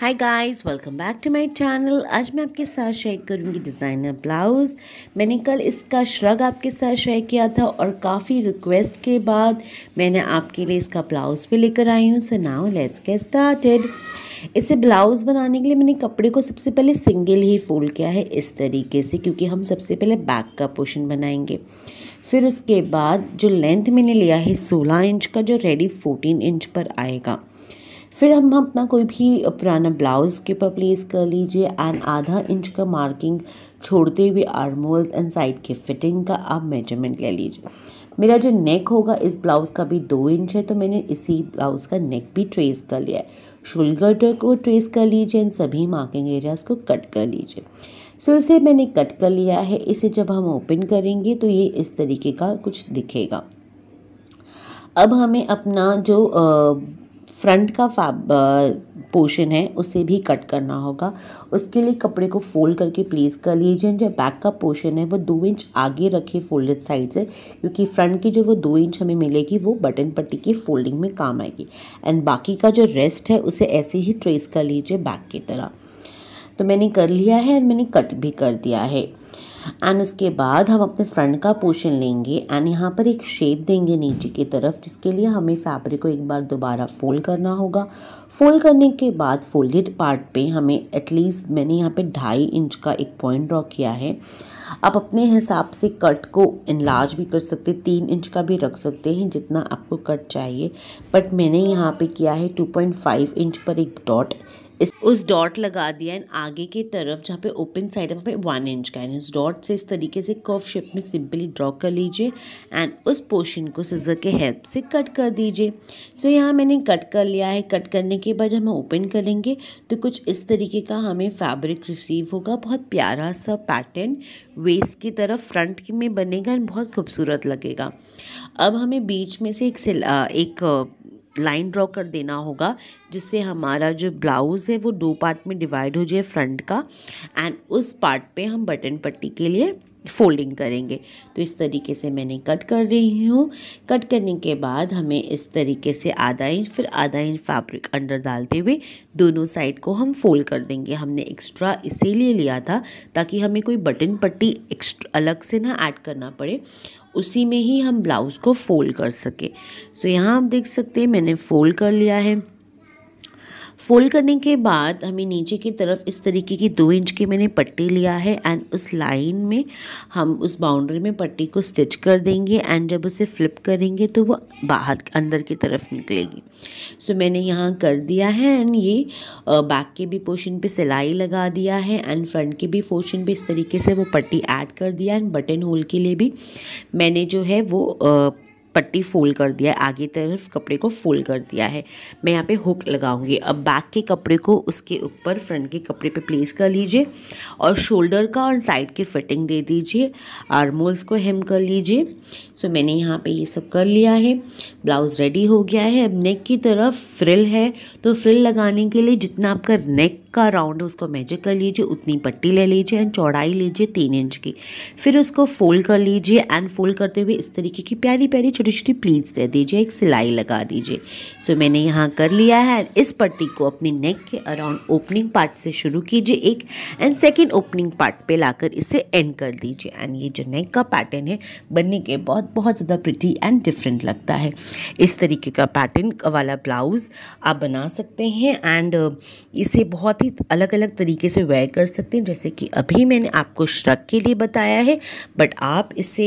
hi guys welcome back to my channel आज मैं आपके साथ शेयर करूंगी डिज़ाइनर ब्लाउज़ मैंने कल इसका श्रग आपके साथ शेयर किया था और काफ़ी रिक्वेस्ट के बाद मैंने आपके लिए इसका ब्लाउज़ भी लेकर आई हूँ so now let's get started इसे ब्लाउज़ बनाने के लिए मैंने कपड़े को सबसे पहले सिंगल ही फोल्ड किया है इस तरीके से क्योंकि हम सबसे पहले बैक का पोर्शन बनाएंगे फिर उसके बाद जो लेंथ मैंने लिया है सोलह इंच का जो रेडी फोर्टीन इंच पर आएगा फिर हम अपना कोई भी पुराना ब्लाउज़ के ऊपर प्लेस कर लीजिए एंड आधा इंच का मार्किंग छोड़ते हुए आर्मोल्स एंड साइड के फिटिंग का आप मेजरमेंट ले लीजिए मेरा जो नेक होगा इस ब्लाउज़ का भी दो इंच है तो मैंने इसी ब्लाउज़ का नेक भी ट्रेस कर लिया है शोल्डर को ट्रेस कर लीजिए इन सभी मार्किंग एरियाज़ को कट कर लीजिए सो so, इसे मैंने कट कर लिया है इसे जब हम ओपन करेंगे तो ये इस तरीके का कुछ दिखेगा अब हमें अपना जो आ, फ्रंट का फैब पोर्शन है उसे भी कट करना होगा उसके लिए कपड़े को फोल्ड करके प्लेस कर लीजिए जो बैक का पोर्शन है वो दो इंच आगे रखे फोल्डेड साइड से क्योंकि फ्रंट की जो वो दो इंच हमें मिलेगी वो बटन पट्टी की फोल्डिंग में काम आएगी एंड बाकी का जो रेस्ट है उसे ऐसे ही ट्रेस कर लीजिए बैक की तरह तो मैंने कर लिया है और मैंने कट भी कर दिया है एंड उसके बाद हम अपने फ्रंट का पोर्शन लेंगे एंड यहाँ पर एक शेप देंगे नीचे की तरफ जिसके लिए हमें फैब्रिक को एक बार दोबारा फोल्ड करना होगा फोल्ड करने के बाद फोल्डेड पार्ट पे हमें एटलीस्ट मैंने यहाँ पे ढाई इंच का एक पॉइंट ड्रॉ किया है आप अपने हिसाब से कट को इनलाज भी कर सकते हैं तीन इंच का भी रख सकते हैं जितना आपको कट चाहिए बट मैंने यहाँ पे किया है फाइव इंच पर एक डॉट इस उस डॉट लगा दिया एंड आगे की तरफ जहाँ पे ओपन साइड है वहाँ पे वन इंच का एंड इस डॉट से इस तरीके से कर्व शेप में सिंपली ड्रॉ कर लीजिए एंड उस पोर्शन को सीजर के हेल्प से कट कर दीजिए सो so, यहाँ मैंने कट कर लिया है कट करने के बाद जब हम ओपन करेंगे तो कुछ इस तरीके का हमें फैब्रिक रिसीव होगा बहुत प्यारा सा पैटर्न वेस्ट की तरफ फ्रंट में बनेगा एंड बहुत खूबसूरत लगेगा अब हमें बीच में से एक एक लाइन ड्रॉ कर देना होगा जिससे हमारा जो ब्लाउज़ है वो दो पार्ट में डिवाइड हो जाए फ्रंट का एंड उस पार्ट पे हम बटन पट्टी के लिए फोल्डिंग करेंगे तो इस तरीके से मैंने कट कर रही हूँ कट करने के बाद हमें इस तरीके से आधा इंच फिर आधा इंच फैब्रिक अंडर डालते हुए दोनों साइड को हम फोल्ड कर देंगे हमने एक्स्ट्रा इसीलिए लिया था ताकि हमें कोई बटन पट्टी एक्स्ट्रा अलग से ना ऐड करना पड़े उसी में ही हम ब्लाउज़ को फोल्ड कर सकें सो so यहाँ आप देख सकते हैं मैंने फोल्ड कर लिया है फोल्ड करने के बाद हमें नीचे की तरफ इस तरीके की दो इंच की मैंने पट्टी लिया है एंड उस लाइन में हम उस बाउंड्री में पट्टी को स्टिच कर देंगे एंड जब उसे फ्लिप करेंगे तो वो बाहर अंदर की तरफ निकलेगी सो so, मैंने यहाँ कर दिया है एंड ये बैक के भी पोर्शन पे सिलाई लगा दिया है एंड फ्रंट के भी पोर्शन पे इस तरीके से वो पट्टी ऐड कर दिया एंड बटन होल के लिए भी मैंने जो है वो पट्टी फोल्ड कर दिया है आगे तरफ कपड़े को फोल्ड कर दिया है मैं यहाँ पे हुक लगाऊंगी अब बैक के कपड़े को उसके ऊपर फ्रंट के कपड़े पे प्लेस कर लीजिए और शोल्डर का और साइड की फिटिंग दे दीजिए आर्मोल्स को हेम कर लीजिए सो मैंने यहाँ पे ये सब कर लिया है ब्लाउज़ रेडी हो गया है अब नेक की तरफ फ्रिल है तो फ्रिल लगाने के लिए जितना आपका नेक का राउंड उसको मेजर कर लीजिए उतनी पट्टी ले लीजिए एंड चौड़ाई लीजिए तीन इंच की फिर उसको फोल्ड कर लीजिए एंड फोल्ड करते हुए इस तरीके की प्यारी प्यारी छोटी छोटी प्लीट्स दे दीजिए एक सिलाई लगा दीजिए सो so, मैंने यहाँ कर लिया है इस पट्टी को अपने नेक के अराउंड ओपनिंग पार्ट से शुरू कीजिए एक एंड सेकेंड ओपनिंग पार्ट पर लाकर इसे एंड कर दीजिए एंड ये जो नेक का पैटर्न है बनने के बहुत बहुत ज़्यादा प्रिटी एंड डिफरेंट लगता है इस तरीके का पैटर्न वाला ब्लाउज़ आप बना सकते हैं एंड इसे बहुत ही भी अलग अलग तरीके से वेयर कर सकते हैं जैसे कि अभी मैंने आपको श्रक के लिए बताया है बट आप इसे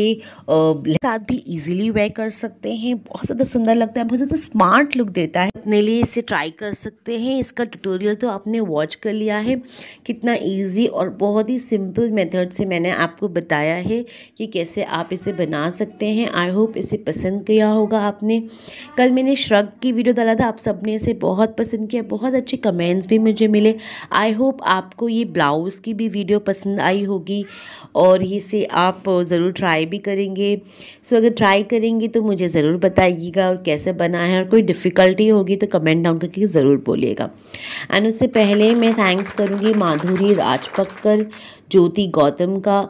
साथ भी इजीली वेयर कर सकते हैं बहुत ज़्यादा सुंदर लगता है बहुत ज़्यादा स्मार्ट लुक देता है अपने लिए इसे ट्राई कर सकते हैं इसका ट्यूटोरियल तो आपने वॉच कर लिया है कितना ईजी और बहुत ही सिंपल मेथड से मैंने आपको बताया है कि कैसे आप इसे बना सकते हैं आई होप इसे पसंद किया होगा आपने कल मैंने श्रक की वीडियो डाला था आप सबने इसे बहुत पसंद किया बहुत अच्छे कमेंट्स भी मुझे मिले आई होप आपको ये ब्लाउज़ की भी वीडियो पसंद आई होगी और इसे आप ज़रूर ट्राई भी करेंगे सो अगर ट्राई करेंगे तो मुझे ज़रूर बताइएगा और कैसे बना है और कोई डिफ़िकल्टी होगी तो कमेंट डाउन करके ज़रूर बोलिएगा एंड उससे पहले मैं थैंक्स करूँगी माधुरी राजपक्कर ज्योति गौतम का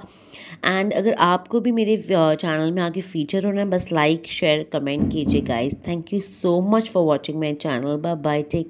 एंड अगर आपको भी मेरे चैनल में आगे फीचर होना है बस लाइक शेयर कमेंट कीजिए guys thank you so much for watching my channel bye bye take